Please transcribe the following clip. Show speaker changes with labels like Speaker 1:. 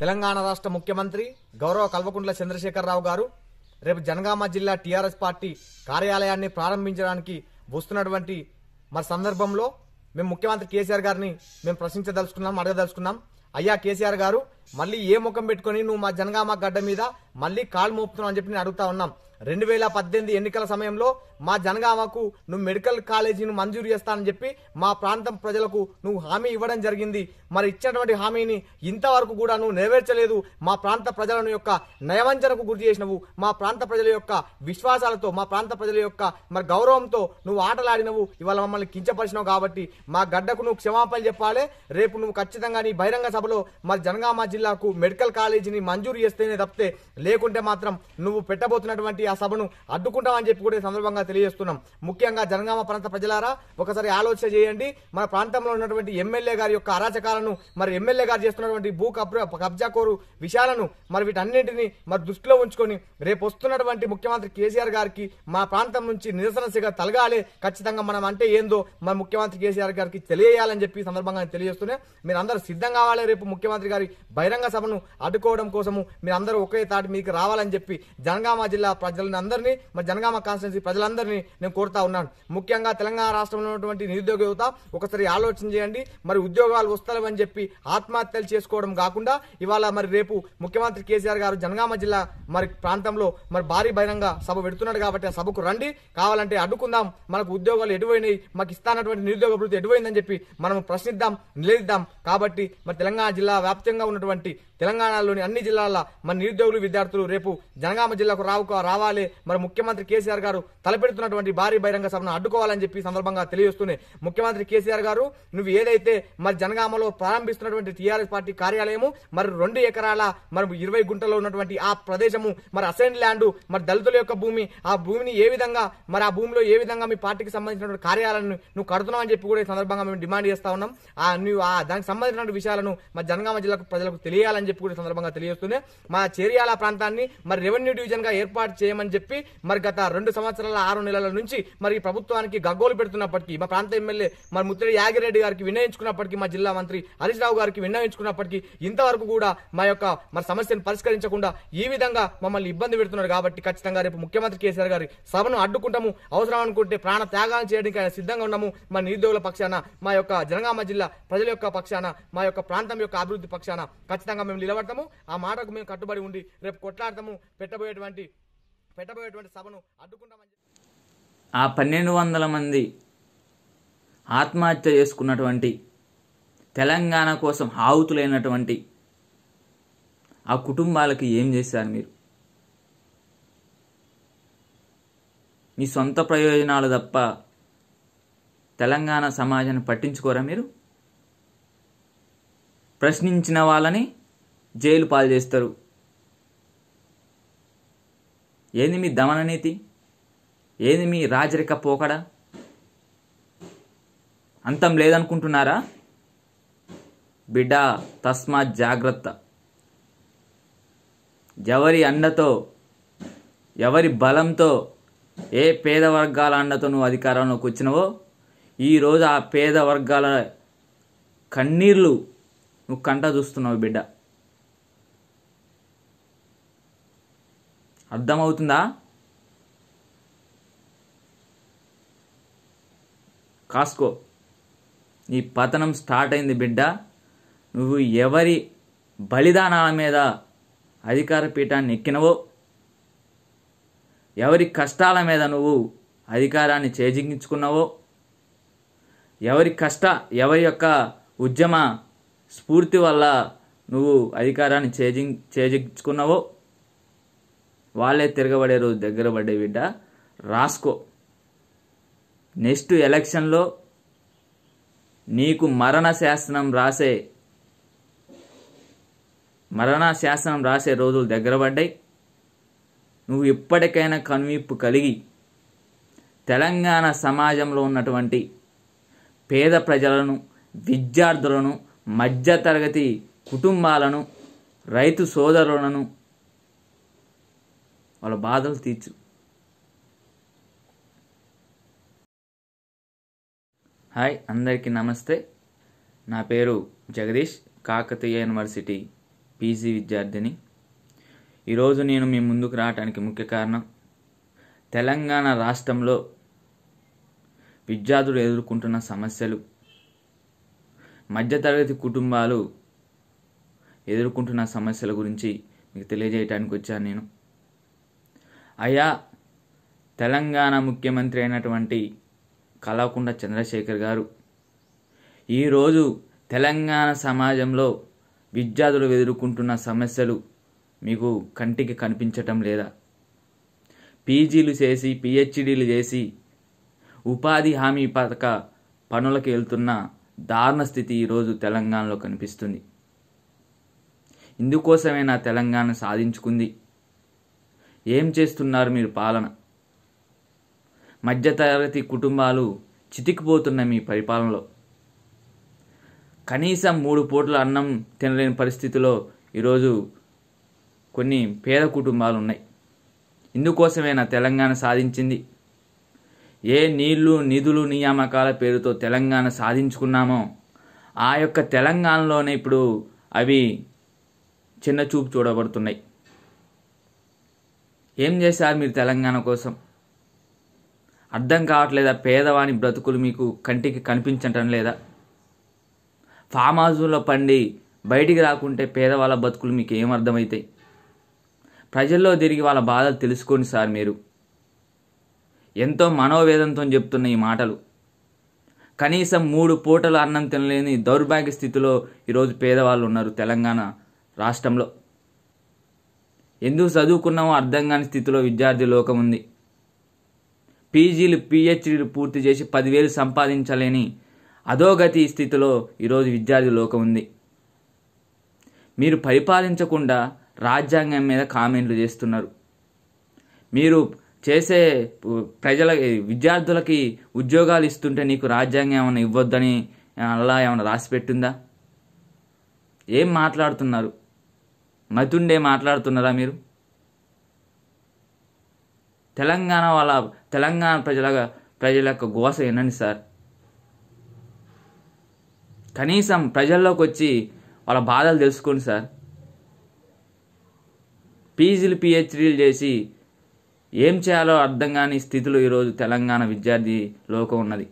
Speaker 1: తెలంగాణ రాష్ట్ర ముఖ్యమంత్రి గౌరవ కల్వకుంట్ల చంద్రశేఖరరావు గారు రేపు జనగామ జిల్లా టీఆర్ఎస్ పార్టీ కార్యాలయాన్ని ప్రారంభించడానికి వస్తున్నటువంటి మరి సందర్భంలో మేము ముఖ్యమంత్రి కేసీఆర్ గారిని మేము ప్రశ్నించదలుచుకున్నాం అడగదలుచుకున్నాం అయ్యా కేసీఆర్ గారు మళ్ళీ ఏ ముఖం పెట్టుకుని నువ్వు మా జనగామ గడ్డ మీద మళ్ళీ కాలు మోపుతున్నావు అని చెప్పి నేను అడుగుతా ఉన్నాం రెండు వేల పద్దెనిమిది ఎన్నికల సమయంలో మా జనగామకు నువ్వు మెడికల్ కాలేజీని మంజూరు చేస్తానని చెప్పి మా ప్రాంతం ప్రజలకు నువ్వు హామీ ఇవ్వడం జరిగింది మరి ఇచ్చినటువంటి హామీని ఇంతవరకు కూడా నువ్వు నెరవేర్చలేదు మా ప్రాంత ప్రజలను యొక్క నయవంచనకు గురి చేసినవు మా ప్రాంత ప్రజల యొక్క విశ్వాసాలతో మా ప్రాంత ప్రజల యొక్క మరి గౌరవంతో నువ్వు ఆటలాడినవు ఇవాళ మమ్మల్ని కించపరిచినావు కాబట్టి మా గడ్డకు నువ్వు క్షమాపణ చెప్పాలి రేపు నువ్వు ఖచ్చితంగా నీ బహిరంగ సభలో మరి జనగామ జిల్లా జిల్లాకు మెడికల్ కాలేజీని మంజూరు చేస్తేనే తప్పితే లేకుంటే మాత్రం నువ్వు పెట్టబోతున్నటువంటి ఆ సభను అడ్డుకుంటామని చెప్పి కూడా సందర్భంగా తెలియజేస్తున్నాం ముఖ్యంగా జనగామ ప్రాంత ప్రజలారా ఒకసారి ఆలోచన చేయండి మన ప్రాంతంలో ఉన్నటువంటి ఎమ్మెల్యే గారి యొక్క అరాచకాలను మరి ఎమ్మెల్యే గారు చేస్తున్నటువంటి భూ కబ్జా కోరు విషయాలను మరి వీటన్నింటినీ మరి దృష్టిలో ఉంచుకొని రేపు వస్తున్నటువంటి ముఖ్యమంత్రి కేసీఆర్ గారికి మా ప్రాంతం నుంచి నిరసన సిగా తలగాలి ఖచ్చితంగా మనం అంటే ఏందో మన ముఖ్యమంత్రి కేసీఆర్ గారికి తెలియజేయాలని చెప్పి సందర్భంగా తెలియజేస్తున్నాయి మీరు అందరూ సిద్ధం కావాలి రేపు ముఖ్యమంత్రి గారి బయలు బహిరంగ సభను అడ్డుకోవడం కోసము మీరందరూ ఒకే తాటి మీకు రావాలని చెప్పి జనగామ జిల్లా అందరినీ మరి జనగామ కాన్స్టిట్యున్సీ ప్రజలందరినీ నేను కోరుతా ఉన్నాను ముఖ్యంగా తెలంగాణ రాష్ట్రంలో ఉన్నటువంటి నిరుద్యోగ యువత ఒకసారి ఆలోచన చేయండి మరి ఉద్యోగాలు వస్తలేవని చెప్పి ఆత్మహత్యలు చేసుకోవడం కాకుండా ఇవాళ మరి రేపు ముఖ్యమంత్రి కేసీఆర్ గారు జనగామ జిల్లా మరి ప్రాంతంలో మరి భారీ బహిరంగ సభ పెడుతున్నాడు కాబట్టి ఆ సభకు రండి కావాలంటే అడ్డుకుందాం మనకు ఉద్యోగాలు ఎటువైనాయి మాకు ఇస్తానటువంటి నిరుద్యోగ అభివృద్ధి ఎటువైందని చెప్పి మనం ప్రశ్నిద్దాం నిలదిద్దాం కాబట్టి మరి తెలంగాణ జిల్లా వ్యాప్తంగా ఉన్నటువంటి ఉన్నటువంటి తెలంగాణలోని అన్ని జిల్లాల మన నిరుద్యోగులు విద్యార్థులు రేపు జనగామ జిల్లాకు రావు రావాలి మరి ముఖ్యమంత్రి కేసీఆర్ గారు తలపెడుతున్నటువంటి భారీ బహిరంగ సభను అడ్డుకోవాలని చెప్పి సందర్భంగా తెలియజేస్తూనే ముఖ్యమంత్రి కేసీఆర్ గారు నువ్వు ఏదైతే మరి జనగామలో ప్రారంభిస్తున్నటువంటి టీఆర్ఎస్ పార్టీ కార్యాలయము మరి రెండు ఎకరాల మరి ఇరవై గుంటలో ఉన్నటువంటి ఆ ప్రదేశము మరి అసైన్ ల్యాండ్ మరి దళితుల యొక్క భూమి ఆ భూమిని ఏ విధంగా మరి ఆ భూమిలో ఏ విధంగా మీ పార్టీకి సంబంధించినటువంటి కార్యాలను నువ్వు కడుతున్నావు అని చెప్పి కూడా ఈ సందర్భంగా మేము డిమాండ్ చేస్తా ఉన్నాం ఆ నువ్వు ఆ దానికి సంబంధించిన విషయాలను మరి జనగామ జిల్లాకు ప్రజలకు తెలియాలని చెప్పుకునే సందర్భంగా తెలియజేస్తుంది మా చేరియాల ప్రాంతాన్ని మరి రెవెన్యూ డివిజన్ గా ఏర్పాటు చేయమని చెప్పి మరి గత రెండు సంవత్సరాల ఆరు నెలల నుంచి మరి ప్రభుత్వానికి గగ్గోలు పెడుతున్నప్పటికీ మా ప్రాంత ఎమ్మెల్యే మరి ముత్తడి యాగిరెడ్డి గారికి వినయించుకున్నప్పటికీ మా జిల్లా మంత్రి హరీష్ రావు గారికి విన్నవించుకున్నప్పటికీ ఇంతవరకు కూడా మా యొక్క మరి సమస్యను పరిష్కరించకుండా ఈ విధంగా మమ్మల్ని ఇబ్బంది పెడుతున్నారు కాబట్టి ఖచ్చితంగా రేపు ముఖ్యమంత్రి కేసీఆర్ గారి సభను అడ్డుకుంటాము అవసరం అనుకుంటే ప్రాణ త్యాగాలు చేయడానికి ఆయన సిద్ధంగా ఉన్నాము మా నిరుద్యోగుల పక్షాన మా యొక్క జనగామ జిల్లా ప్రజల యొక్క పక్షాన మా యొక్క ప్రాంతం యొక్క అభివృద్ధి పక్షాన ఖచ్చితంగా మేము మేము నిలబడతాము ఆ మాటకు మేము కట్టుబడి ఉండి రేపు కొట్లాడతాము పెట్టబోయేటువంటి పెట్టబోయేటువంటి సభను అడ్డుకుంటామని
Speaker 2: ఆ పన్నెండు వందల మంది ఆత్మహత్య చేసుకున్నటువంటి తెలంగాణ కోసం హావుతులైనటువంటి ఆ కుటుంబాలకి ఏం చేశారు మీరు మీ సొంత ప్రయోజనాలు తప్ప తెలంగాణ సమాజాన్ని పట్టించుకోరా మీరు ప్రశ్నించిన వాళ్ళని జైలు పాలు చేస్తారు ఏంది మీ దమన నీతి ఏంది మీ రాజరిక పోకడ అంతం లేదనుకుంటున్నారా బిడ్డ తస్మా జాగ్రత్త ఎవరి అండతో ఎవరి బలంతో ఏ పేద వర్గాల అండతో నువ్వు అధికారంలోకి వచ్చినవో ఈరోజు ఆ పేద వర్గాల కన్నీర్లు నువ్వు కంట చూస్తున్నావు బిడ్డ అర్థమవుతుందా కాస్కో నీ పతనం స్టార్ట్ అయింది బిడ్డ నువ్వు ఎవరి బలిదానాల మీద అధికార పీఠాన్ని ఎక్కినవో ఎవరి కష్టాల మీద నువ్వు అధికారాన్ని చేజిగించుకున్నావో ఎవరి కష్ట ఎవరి యొక్క ఉద్యమ స్ఫూర్తి వల్ల నువ్వు అధికారాన్ని చేజి చేజించుకున్నావో వాళ్ళే తిరగబడే రోజు దగ్గర పడ్డే బిడ్డ రాసుకో నెక్స్ట్ ఎలక్షన్లో నీకు మరణ శాసనం రాసే మరణ శాసనం రాసే రోజులు దగ్గర పడ్డాయి నువ్వు ఇప్పటికైనా కనువిప్పు కలిగి తెలంగాణ సమాజంలో ఉన్నటువంటి పేద ప్రజలను విద్యార్థులను మధ్యతరగతి కుటుంబాలను రైతు సోదరులను వాళ్ళ బాధలు తీర్చు హాయ్ అందరికీ నమస్తే నా పేరు జగదీష్ కాకతీయ యూనివర్సిటీ పీజీ విద్యార్థిని ఈరోజు నేను మీ ముందుకు రావడానికి ముఖ్య కారణం తెలంగాణ రాష్ట్రంలో విద్యార్థులు ఎదుర్కొంటున్న సమస్యలు మధ్యతరగతి కుటుంబాలు ఎదుర్కొంటున్న సమస్యల గురించి మీకు తెలియజేయడానికి వచ్చాను నేను అయా తెలంగాణ ముఖ్యమంత్రి అయినటువంటి కలవకుండ చంద్రశేఖర్ గారు ఈరోజు తెలంగాణ సమాజంలో విద్యార్థులు ఎదుర్కొంటున్న సమస్యలు మీకు కంటికి కనిపించటం లేదా పీజీలు చేసి పిహెచ్డీలు చేసి ఉపాధి హామీ పథక పనులకు వెళ్తున్న దారుణ స్థితి ఈరోజు తెలంగాణలో కనిపిస్తుంది ఇందుకోసమే నా తెలంగాణ సాధించుకుంది ఏం చేస్తున్నారు మీరు పాలన మధ్యతరగతి కుటుంబాలు చితికిపోతున్నాయి మీ పరిపాలనలో కనీసం మూడు పూటల అన్నం తినలేని పరిస్థితిలో ఈరోజు కొన్ని పేద కుటుంబాలు ఉన్నాయి ఇందుకోసమేనా తెలంగాణ సాధించింది ఏ నీళ్లు నిధులు నియామకాల పేరుతో తెలంగాణ సాధించుకున్నామో ఆ యొక్క తెలంగాణలోనే ఇప్పుడు అవి చిన్న చూపు చూడబడుతున్నాయి ఏం చేశారు మీరు తెలంగాణ కోసం అర్థం కావట్లేదా పేదవాని బ్రతుకులు మీకు కంటికి కనిపించటం లేదా ఫామ్ హౌజుల్లో పండి బయటికి రాకుంటే పేదవాళ్ళ బతుకులు మీకు ఏమర్థమవుతాయి ప్రజల్లో తిరిగి వాళ్ళ బాధలు తెలుసుకోండి సార్ మీరు ఎంతో మనోవేదంతో చెప్తున్న ఈ మాటలు కనీసం మూడు పూటలు అన్నం తినలేని దౌర్భాగ్య స్థితిలో ఈరోజు పేదవాళ్ళు ఉన్నారు తెలంగాణ రాష్ట్రంలో ఎందుకు చదువుకున్నామో అర్థం కాని స్థితిలో విద్యార్థి లోకం ఉంది పీజీలు పిహెచ్డీలు పూర్తి చేసి పదివేలు సంపాదించలేని అధోగతి స్థితిలో ఈరోజు విద్యార్థి లోకం ఉంది మీరు పరిపాలించకుండా రాజ్యాంగం మీద కామెంట్లు చేస్తున్నారు మీరు చేసే ప్రజల విద్యార్థులకి ఉద్యోగాలు ఇస్తుంటే నీకు రాజ్యాంగం ఏమైనా ఇవ్వద్దని అలా ఏమైనా రాసిపెట్టిందా ఏం మాట్లాడుతున్నారు మతుండే మాట్లాడుతున్నారా మీరు తెలంగాణ వాళ్ళ తెలంగాణ ప్రజల ప్రజల యొక్క గోస వినండి సార్ కనీసం ప్రజల్లోకి వచ్చి వాళ్ళ బాధలు తెలుసుకోండి సార్ పీజీలు పిహెచ్డీలు చేసి ఏం చేయాలో అర్థం కాని స్థితిలో ఈరోజు తెలంగాణ విద్యార్థి లోకం ఉన్నది